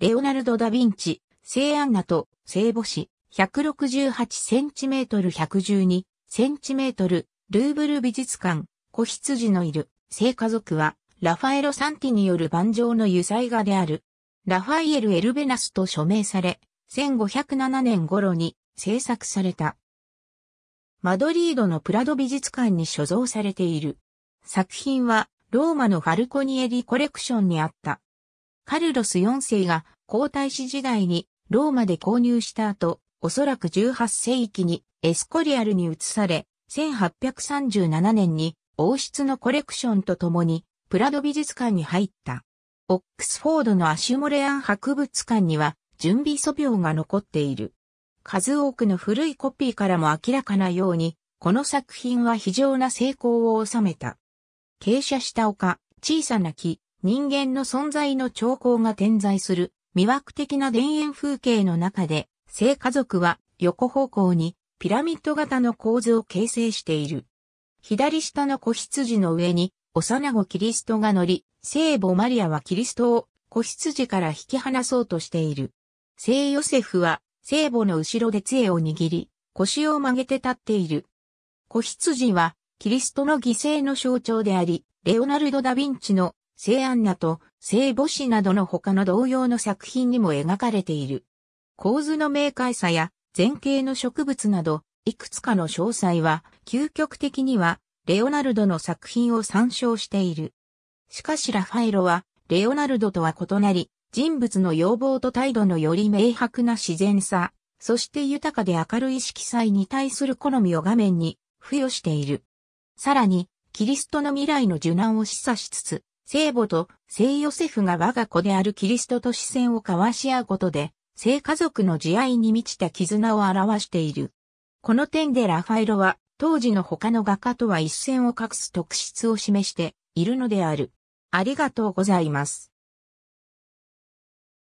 レオナルド・ダ・ヴィンチ、聖アンナと聖母子、168cm112cm、ルーブル美術館、子羊のいる、聖家族は、ラファエロ・サンティによる万丈の油彩画である。ラファイエル・エルベナスと署名され、1507年頃に制作された。マドリードのプラド美術館に所蔵されている。作品は、ローマのファルコニエリコレクションにあった。カルロス4世が皇太子時代にローマで購入した後、おそらく18世紀にエスコリアルに移され、1837年に王室のコレクションと共にプラド美術館に入った。オックスフォードのアシュモレアン博物館には準備素描が残っている。数多くの古いコピーからも明らかなように、この作品は非常な成功を収めた。傾斜した丘、小さな木、人間の存在の兆候が点在する魅惑的な田園風景の中で、聖家族は横方向にピラミッド型の構図を形成している。左下の子羊の上に幼子キリストが乗り、聖母マリアはキリストを子羊から引き離そうとしている。聖ヨセフは聖母の後ろで杖を握り、腰を曲げて立っている。子羊はキリストの犠牲の象徴であり、レオナルド・ダ・ヴィンチの聖アンナと聖母子などの他の同様の作品にも描かれている。構図の明快さや前景の植物など、いくつかの詳細は、究極的には、レオナルドの作品を参照している。しかしラファエロは、レオナルドとは異なり、人物の要望と態度のより明白な自然さ、そして豊かで明るい色彩に対する好みを画面に付与している。さらに、キリストの未来の受難を示唆しつつ、聖母と聖ヨセフが我が子であるキリストと視線を交わし合うことで、聖家族の慈愛に満ちた絆を表している。この点でラファエロは、当時の他の画家とは一線を画す特質を示しているのである。ありがとうございます。